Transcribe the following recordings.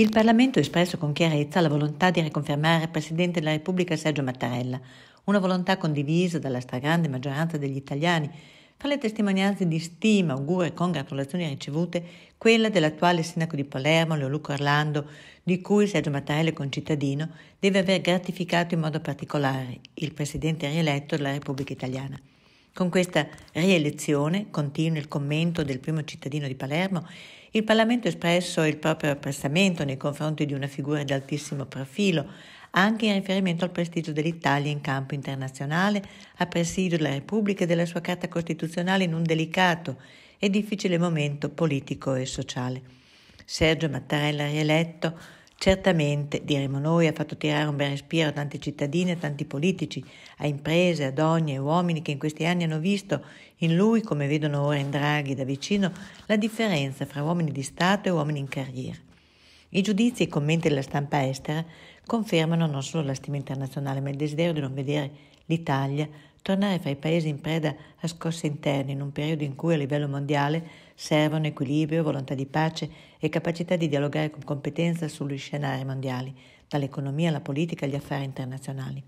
Il Parlamento ha espresso con chiarezza la volontà di riconfermare Presidente della Repubblica Sergio Mattarella, una volontà condivisa dalla stragrande maggioranza degli italiani. Tra le testimonianze di stima, auguri e congratulazioni ricevute, quella dell'attuale sindaco di Palermo, Leoluco Orlando, di cui Sergio Mattarella è concittadino, deve aver gratificato in modo particolare il presidente rieletto della Repubblica Italiana. Con questa rielezione, continua il commento del primo cittadino di Palermo, il Parlamento ha espresso il proprio apprezzamento nei confronti di una figura di altissimo profilo, anche in riferimento al prestigio dell'Italia in campo internazionale, a presidio della Repubblica e della sua Carta Costituzionale in un delicato e difficile momento politico e sociale. Sergio Mattarella rieletto Certamente, diremo noi, ha fatto tirare un bel respiro a tanti cittadini, a tanti politici, a imprese, a donne e uomini che in questi anni hanno visto in lui, come vedono ora in Draghi da vicino, la differenza fra uomini di Stato e uomini in carriera. I giudizi e i commenti della stampa estera confermano non solo la stima internazionale, ma il desiderio di non vedere l'Italia tornare fra i paesi in preda a scosse interne in un periodo in cui a livello mondiale servono equilibrio, volontà di pace e capacità di dialogare con competenza sugli scenari mondiali, dall'economia alla politica agli affari internazionali.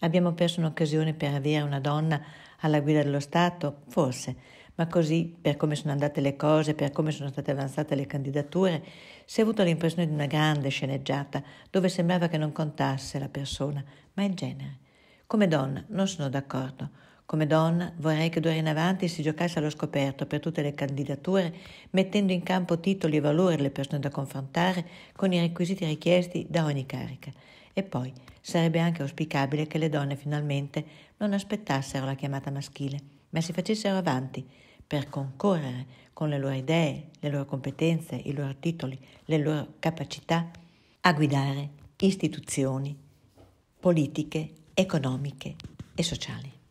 Abbiamo perso un'occasione per avere una donna alla guida dello Stato? Forse ma così, per come sono andate le cose, per come sono state avanzate le candidature, si è avuto l'impressione di una grande sceneggiata dove sembrava che non contasse la persona, ma il genere. Come donna non sono d'accordo. Come donna vorrei che d'ora in avanti si giocasse allo scoperto per tutte le candidature, mettendo in campo titoli e valori alle persone da confrontare con i requisiti richiesti da ogni carica. E poi sarebbe anche auspicabile che le donne finalmente non aspettassero la chiamata maschile ma si facessero avanti per concorrere con le loro idee, le loro competenze, i loro titoli, le loro capacità a guidare istituzioni, politiche, economiche e sociali.